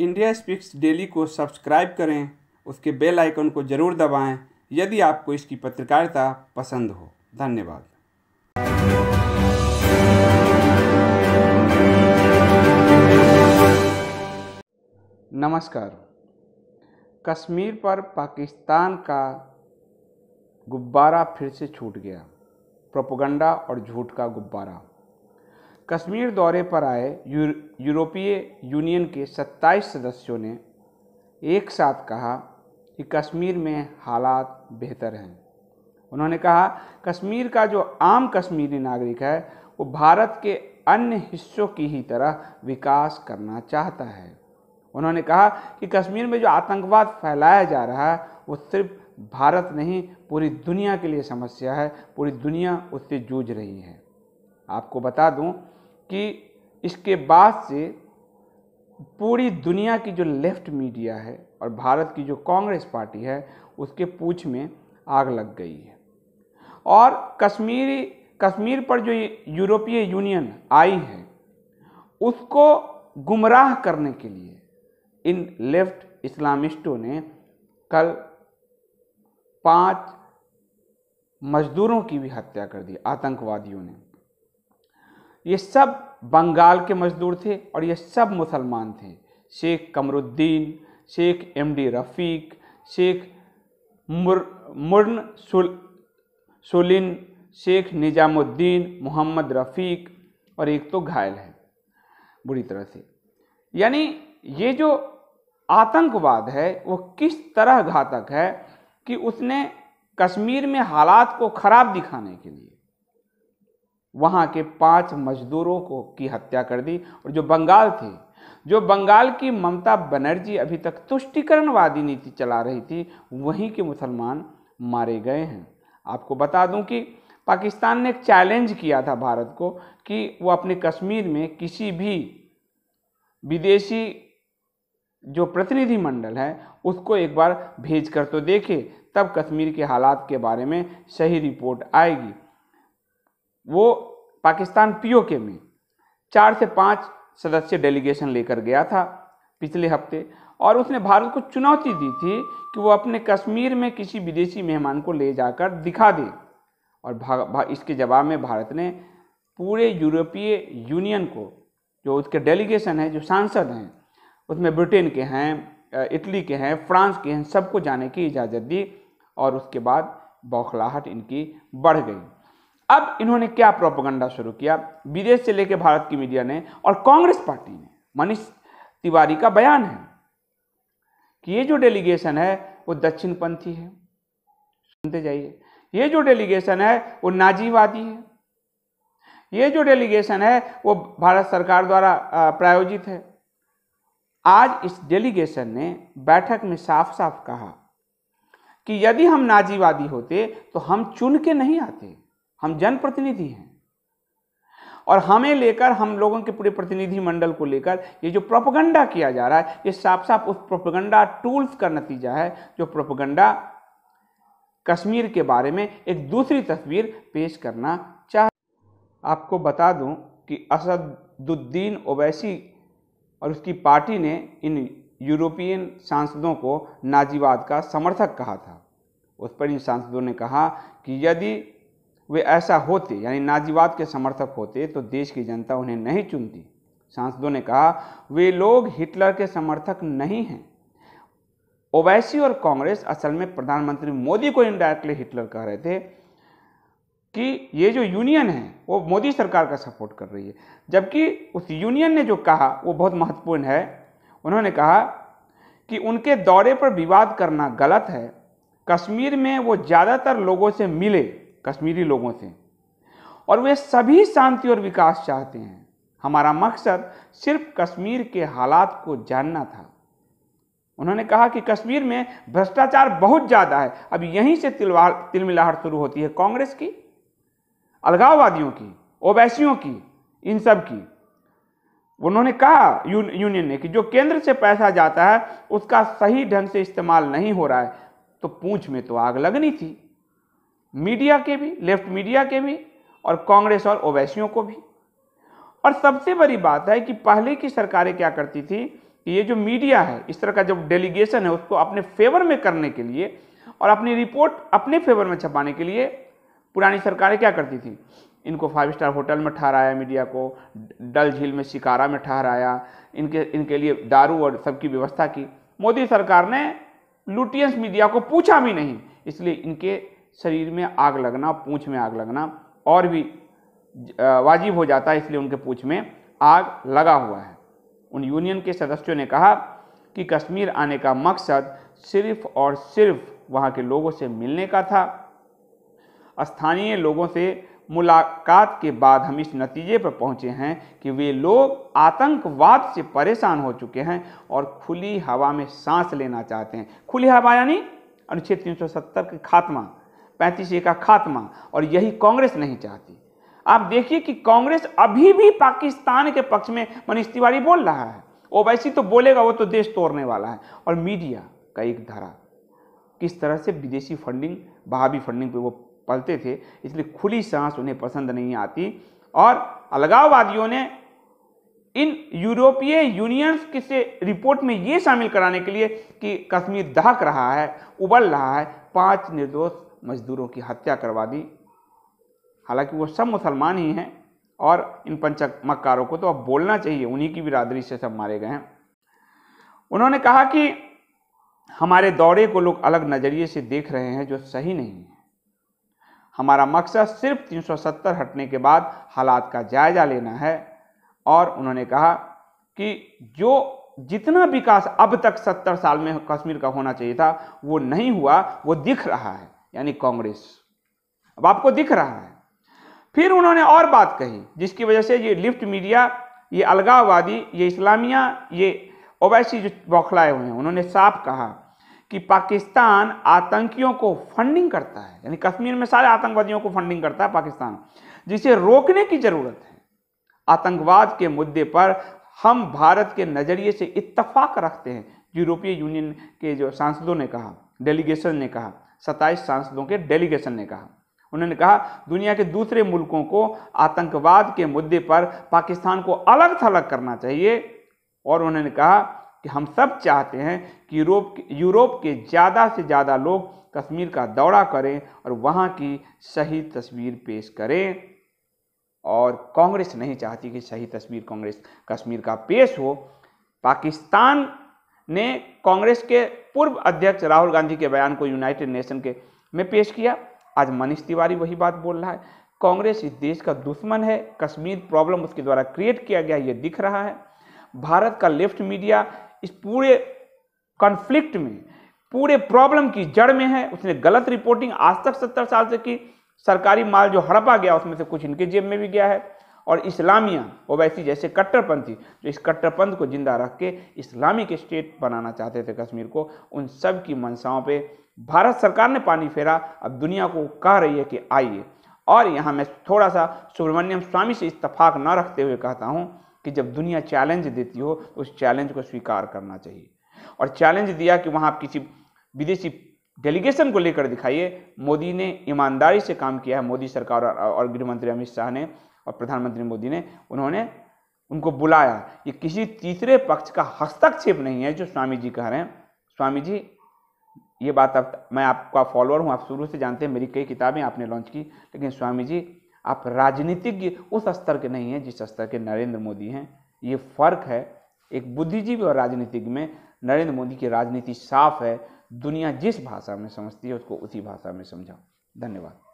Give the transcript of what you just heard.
India speaks daily को subscribe करें उसके बेल आइकन को ज़रूर दबाएं यदि आपको इसकी पत्रकारिता पसंद हो धन्यवाद नमस्कार कश्मीर पर पाकिस्तान का गुब्बारा फिर से छूट गया प्रोपोगंडा और झूठ का गुब्बारा कश्मीर दौरे पर आए यूरोपीय यूनियन के 27 सदस्यों ने एक साथ कहा कि कश्मीर में हालात बेहतर हैं उन्होंने कहा कश्मीर का जो आम कश्मीरी नागरिक है वो भारत के अन्य हिस्सों की ही तरह विकास करना चाहता है उन्होंने कहा कि कश्मीर में जो आतंकवाद फैलाया जा रहा है वो सिर्फ भारत नहीं पूरी दुनिया के लिए समस्या है पूरी दुनिया उससे जूझ रही है आपको बता दूं कि इसके बाद से पूरी दुनिया की जो लेफ्ट मीडिया है और भारत की जो कांग्रेस पार्टी है उसके पूछ में आग लग गई है और कश्मीरी कश्मीर पर जो यूरोपीय यूनियन आई है उसको गुमराह करने के लिए इन लेफ्ट इस्लामिस्टों ने कल पांच मजदूरों की भी हत्या कर दी आतंकवादियों ने ये सब बंगाल के मजदूर थे और ये सब मुसलमान थे शेख कमरुद्दीन शेख एम डी रफ़ीक शेख मुर मुर्न सुल सुलिन शेख निजामुद्दीन मोहम्मद रफ़ीक और एक तो घायल है बुरी तरह से यानी ये जो आतंकवाद है वो किस तरह घातक है कि उसने कश्मीर में हालात को ख़राब दिखाने के लिए वहाँ के पांच मजदूरों को की हत्या कर दी और जो बंगाल थे जो बंगाल की ममता बनर्जी अभी तक तुष्टिकरणवादी नीति चला रही थी वहीं के मुसलमान मारे गए हैं आपको बता दूं कि पाकिस्तान ने एक चैलेंज किया था भारत को कि वो अपने कश्मीर में किसी भी विदेशी जो प्रतिनिधिमंडल है उसको एक बार भेज कर तो देखे तब कश्मीर के हालात के बारे में सही रिपोर्ट आएगी वो पाकिस्तान पीओके में चार से पाँच सदस्य डेलीगेशन लेकर गया था पिछले हफ्ते और उसने भारत को चुनौती दी थी कि वो अपने कश्मीर में किसी विदेशी मेहमान को ले जाकर दिखा दे और भा, भा, इसके जवाब में भारत ने पूरे यूरोपीय यूनियन को जो उसके डेलीगेशन है जो सांसद हैं उसमें ब्रिटेन के हैं इटली के हैं फ्रांस के हैं सबको जाने की इजाज़त दी और उसके बाद बौखलाहट इनकी बढ़ गई अब इन्होंने क्या प्रोपोगंडा शुरू किया विदेश से लेकर भारत की मीडिया ने और कांग्रेस पार्टी ने मनीष तिवारी का बयान है कि ये जो डेलीगेशन है वो दक्षिणपंथी है सुनते जाइए ये जो डेलीगेशन है वो नाजीवादी है ये जो डेलीगेशन है वो भारत सरकार द्वारा प्रायोजित है आज इस डेलीगेशन ने बैठक में साफ साफ कहा कि यदि हम नाजीवादी होते तो हम चुन के नहीं आते हम जनप्रतिनिधि हैं और हमें लेकर हम लोगों के पूरे प्रतिनिधि मंडल को लेकर ये जो प्रोपगंडा किया जा रहा है ये साफ साफ उस प्रोपगंडा टूल्स का नतीजा है जो प्रोपगंडा कश्मीर के बारे में एक दूसरी तस्वीर पेश करना चाह आपको बता दूं कि असदुद्दीन ओवैसी और उसकी पार्टी ने इन यूरोपियन सांसदों को नाजीवाद का समर्थक कहा था उस पर इन सांसदों ने कहा कि यदि वे ऐसा होते यानी नाजीवाद के समर्थक होते तो देश की जनता उन्हें नहीं चुनती सांसदों ने कहा वे लोग हिटलर के समर्थक नहीं हैं ओवैसी और कांग्रेस असल में प्रधानमंत्री मोदी को इनडायरेक्टली हिटलर कह रहे थे कि ये जो यूनियन है वो मोदी सरकार का सपोर्ट कर रही है जबकि उस यूनियन ने जो कहा वो बहुत महत्वपूर्ण है उन्होंने कहा कि उनके दौरे पर विवाद करना गलत है कश्मीर में वो ज़्यादातर लोगों से मिले कश्मीरी लोगों से और वे सभी शांति और विकास चाहते हैं हमारा मकसद सिर्फ कश्मीर के हालात को जानना था उन्होंने कहा कि कश्मीर में भ्रष्टाचार बहुत ज़्यादा है अब यहीं से तिलवार तिलमिलाहट शुरू होती है कांग्रेस की अलगाववादियों की ओबैसियों की इन सब की उन्होंने कहा यू, यूनियन ने कि जो केंद्र से पैसा जाता है उसका सही ढंग से इस्तेमाल नहीं हो रहा है तो पूंछ में तो आग लगनी थी मीडिया के भी लेफ्ट मीडिया के भी और कांग्रेस और ओवैसियों को भी और सबसे बड़ी बात है कि पहले की सरकारें क्या करती थी कि ये जो मीडिया है इस तरह का जो डेलीगेशन है उसको अपने फेवर में करने के लिए और अपनी रिपोर्ट अपने फेवर में छपाने के लिए पुरानी सरकारें क्या करती थी इनको फाइव स्टार होटल में ठहराया मीडिया को डल झील में शिकारा में ठहराया इनके इनके लिए दारू और सबकी व्यवस्था की मोदी सरकार ने लुटियंस मीडिया को पूछा भी नहीं इसलिए इनके शरीर में आग लगना पूँछ में आग लगना और भी वाजिब हो जाता है इसलिए उनके पूँछ में आग लगा हुआ है उन यूनियन के सदस्यों ने कहा कि कश्मीर आने का मकसद सिर्फ और सिर्फ वहाँ के लोगों से मिलने का था स्थानीय लोगों से मुलाकात के बाद हम इस नतीजे पर पहुँचे हैं कि वे लोग आतंकवाद से परेशान हो चुके हैं और खुली हवा में सांस लेना चाहते हैं खुली हवा यानी अनुच्छेद 370 के खात्मा पैंतीस ए का खात्मा और यही कांग्रेस नहीं चाहती आप देखिए कि कांग्रेस अभी भी पाकिस्तान के पक्ष में मनीष तिवारी बोल रहा है वो वैसी तो बोलेगा वो तो देश तोड़ने वाला है और मीडिया का एक धारा किस तरह से विदेशी फंडिंग बहावी फंडिंग पे वो पलते थे इसलिए खुली सांस उन्हें पसंद नहीं आती और अलगाववादियों ने इन यूरोपीय यूनियंस के से रिपोर्ट में ये शामिल कराने के लिए कि कश्मीर दहक रहा है उबल रहा है पांच निर्दोष मज़दूरों की हत्या करवा दी हालांकि वो सब मुसलमान ही हैं और इन पंचक मक्कारों को तो अब बोलना चाहिए उन्हीं की बिरादरी से सब मारे गए हैं उन्होंने कहा कि हमारे दौरे को लोग अलग नज़रिए से देख रहे हैं जो सही नहीं है हमारा मकसद सिर्फ 370 हटने के बाद हालात का जायज़ा लेना है और उन्होंने कहा कि जो जितना विकास अब तक 70 साल में कश्मीर का होना चाहिए था वो नहीं हुआ वो दिख रहा है यानी कांग्रेस अब आपको दिख रहा है फिर उन्होंने और बात कही जिसकी वजह से ये लिफ्ट मीडिया ये अलगाववादी ये इस्लामिया ये ओवैसी जो बौखलाए हुए हैं उन्होंने साफ कहा कि पाकिस्तान आतंकियों को फंडिंग करता है यानी कश्मीर में सारे आतंकवादियों को फंडिंग करता है पाकिस्तान जिसे रोकने की ज़रूरत है आतंकवाद के मुद्दे पर हम भारत के नज़रिए से इत्तफाक रखते हैं यूरोपीय यूनियन के जो सांसदों ने कहा डेलीगेशन ने कहा सत्ताईस सांसदों के डेलीगेशन ने कहा उन्होंने कहा दुनिया के दूसरे मुल्कों को आतंकवाद के मुद्दे पर पाकिस्तान को अलग थलग करना चाहिए और उन्होंने कहा कि हम सब चाहते हैं कि यूरोप यूरोप के ज़्यादा से ज़्यादा लोग कश्मीर का दौरा करें और वहाँ की सही तस्वीर पेश करें और कांग्रेस नहीं चाहती कि सही तस्वीर कांग्रेस कश्मीर का पेश हो पाकिस्तान ने कांग्रेस के पूर्व अध्यक्ष राहुल गांधी के बयान को यूनाइटेड नेशन के में पेश किया आज मनीष तिवारी वही बात बोल रहा है कांग्रेस इस देश का दुश्मन है कश्मीर प्रॉब्लम उसके द्वारा क्रिएट किया गया ये दिख रहा है भारत का लेफ्ट मीडिया इस पूरे कॉन्फ्लिक्ट में पूरे प्रॉब्लम की जड़ में है उसने गलत रिपोर्टिंग आज तक सत्तर साल से की सरकारी माल जो हड़पा गया उसमें से कुछ इनके जेब में भी गया है और इस्लामिया ओवैसी जैसे कट्टरपंथी जो इस कट्टरपंथ को जिंदा रख के इस्लामिक स्टेट बनाना चाहते थे कश्मीर को उन सब की मंशाओं पे भारत सरकार ने पानी फेरा अब दुनिया को कह रही है कि आइए और यहाँ मैं थोड़ा सा सुब्रमण्यम स्वामी से इतफाक न रखते हुए कहता हूँ कि जब दुनिया चैलेंज देती हो तो उस चैलेंज को स्वीकार करना चाहिए और चैलेंज दिया कि वहाँ आप किसी विदेशी डेलीगेशन को लेकर दिखाइए मोदी ने ईमानदारी से काम किया है मोदी सरकार और गृह मंत्री अमित शाह ने और प्रधानमंत्री मोदी ने उन्होंने उनको बुलाया ये किसी तीसरे पक्ष का हस्तक्षेप नहीं है जो स्वामी जी कह रहे हैं स्वामी जी ये बात अब मैं आपका फॉलोअर हूँ आप शुरू से जानते हैं मेरी कई किताबें आपने लॉन्च की लेकिन स्वामी जी आप राजनीतिज्ञ उस स्तर के नहीं हैं जिस स्तर के नरेंद्र मोदी हैं ये फर्क है एक बुद्धिजीवी और राजनीतिज्ञ में नरेंद्र मोदी की राजनीति साफ है दुनिया जिस भाषा में समझती है उसको उसी भाषा में समझाओ धन्यवाद